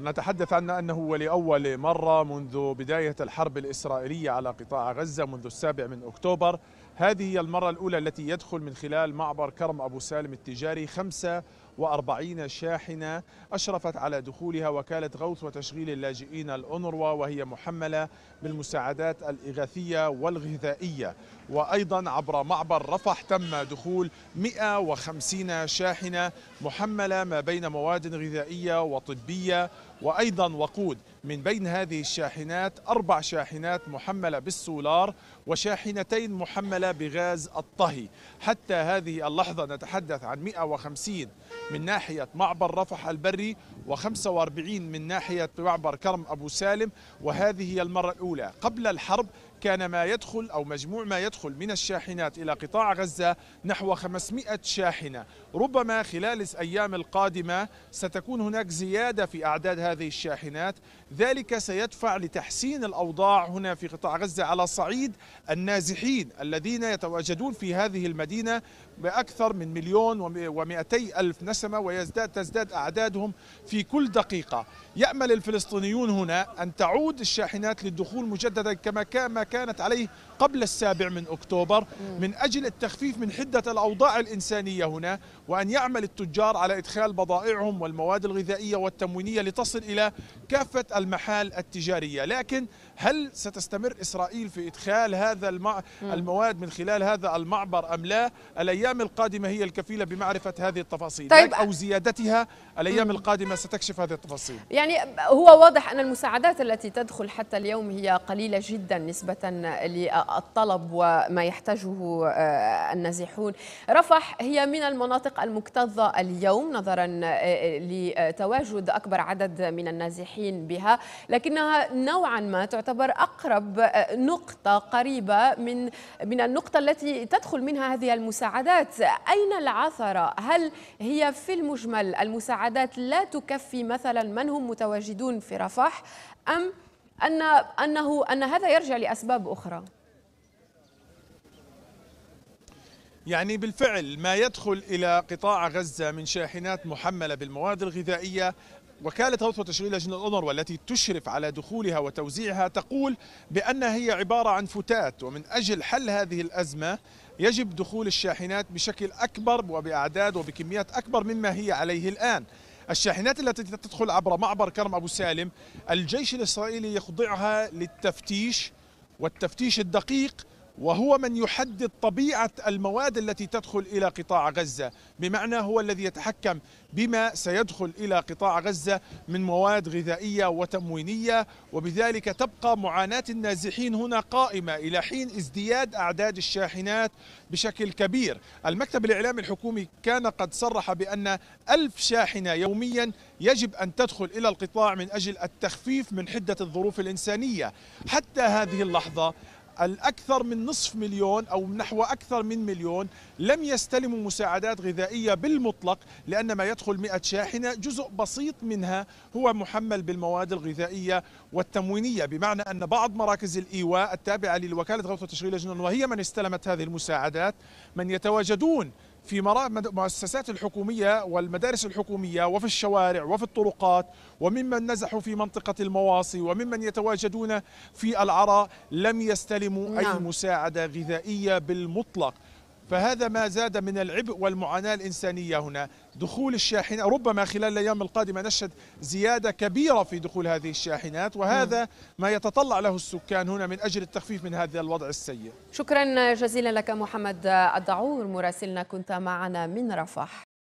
نتحدث عن أنه لأول مرة منذ بداية الحرب الإسرائيلية على قطاع غزة منذ السابع من أكتوبر هذه هي المرة الأولى التي يدخل من خلال معبر كرم أبو سالم التجاري خمسة وأربعين شاحنة أشرفت على دخولها وكالة غوث وتشغيل اللاجئين الأونروا وهي محملة بالمساعدات الإغاثية والغذائية وأيضا عبر معبر رفح تم دخول 150 شاحنة محملة ما بين مواد غذائية وطبية وأيضا وقود من بين هذه الشاحنات أربع شاحنات محملة بالسولار وشاحنتين محملة بغاز الطهي حتى هذه اللحظة نتحدث عن 150 من ناحية معبر رفح البري و45 من ناحية معبر كرم أبو سالم وهذه هي المرة الأولى قبل الحرب كان ما يدخل أو مجموع ما يدخل من الشاحنات إلى قطاع غزة نحو 500 شاحنة ربما خلال الأيام القادمة ستكون هناك زيادة في أعداد هذه الشاحنات ذلك سيدفع لتحسين الأوضاع هنا في قطاع غزة على صعيد النازحين الذين يتواجدون في هذه المدينة بأكثر من مليون ومئتي ألف نسمة ويزداد تزداد أعدادهم في كل دقيقة يأمل الفلسطينيون هنا أن تعود الشاحنات للدخول مجددا كما كان كانت عليه قبل السابع من أكتوبر من أجل التخفيف من حدة الأوضاع الإنسانية هنا وأن يعمل التجار على إدخال بضائعهم والمواد الغذائية والتموينية لتصل إلى كافة المحال التجارية لكن هل ستستمر إسرائيل في إدخال هذا المع... المواد من خلال هذا المعبر أم لا الأيام القادمة هي الكفيلة بمعرفة هذه التفاصيل طيب. أو زيادتها الأيام القادمة ستكشف هذه التفاصيل يعني هو واضح أن المساعدات التي تدخل حتى اليوم هي قليلة جدا نسبة للطلب وما يحتاجه آه، النازحون رفح هي من المناطق المكتظة اليوم نظرا آه، آه، لتواجد أكبر عدد من النازحين بها لكنها نوعا ما تعتبر أقرب نقطة قريبة من من النقطة التي تدخل منها هذه المساعدات أين العثرة؟ هل هي في المجمل المساعدات لا تكفي مثلا من هم متواجدون في رفح أم أن أنه أن هذا يرجع لأسباب أخرى يعني بالفعل ما يدخل إلى قطاع غزة من شاحنات محملة بالمواد الغذائية وكالة هوت وتشغيل لجنة الأونروا والتي تشرف على دخولها وتوزيعها تقول بأنها هي عبارة عن فتات ومن أجل حل هذه الأزمة يجب دخول الشاحنات بشكل أكبر وبأعداد وبكميات أكبر مما هي عليه الآن الشاحنات التي تدخل عبر معبر كرم أبو سالم الجيش الإسرائيلي يخضعها للتفتيش والتفتيش الدقيق وهو من يحدد طبيعة المواد التي تدخل إلى قطاع غزة بمعنى هو الذي يتحكم بما سيدخل إلى قطاع غزة من مواد غذائية وتموينية وبذلك تبقى معاناة النازحين هنا قائمة إلى حين ازدياد أعداد الشاحنات بشكل كبير المكتب الإعلامي الحكومي كان قد صرح بأن ألف شاحنة يوميا يجب أن تدخل إلى القطاع من أجل التخفيف من حدة الظروف الإنسانية حتى هذه اللحظة الأكثر من نصف مليون أو نحو أكثر من مليون لم يستلموا مساعدات غذائية بالمطلق لأن ما يدخل 100 شاحنة جزء بسيط منها هو محمل بالمواد الغذائية والتموينية بمعنى أن بعض مراكز الإيواء التابعة لوكالة غوث وتشغيل الجنون وهي من استلمت هذه المساعدات من يتواجدون في مؤسسات الحكومية والمدارس الحكومية وفي الشوارع وفي الطرقات وممن نزحوا في منطقة المواصي وممن يتواجدون في العراء لم يستلموا نعم. أي مساعدة غذائية بالمطلق فهذا ما زاد من العبء والمعاناة الإنسانية هنا دخول الشاحنة ربما خلال الأيام القادمة نشهد زيادة كبيرة في دخول هذه الشاحنات وهذا ما يتطلع له السكان هنا من أجل التخفيف من هذا الوضع السيء شكرا جزيلا لك محمد الدعور مراسلنا كنت معنا من رفح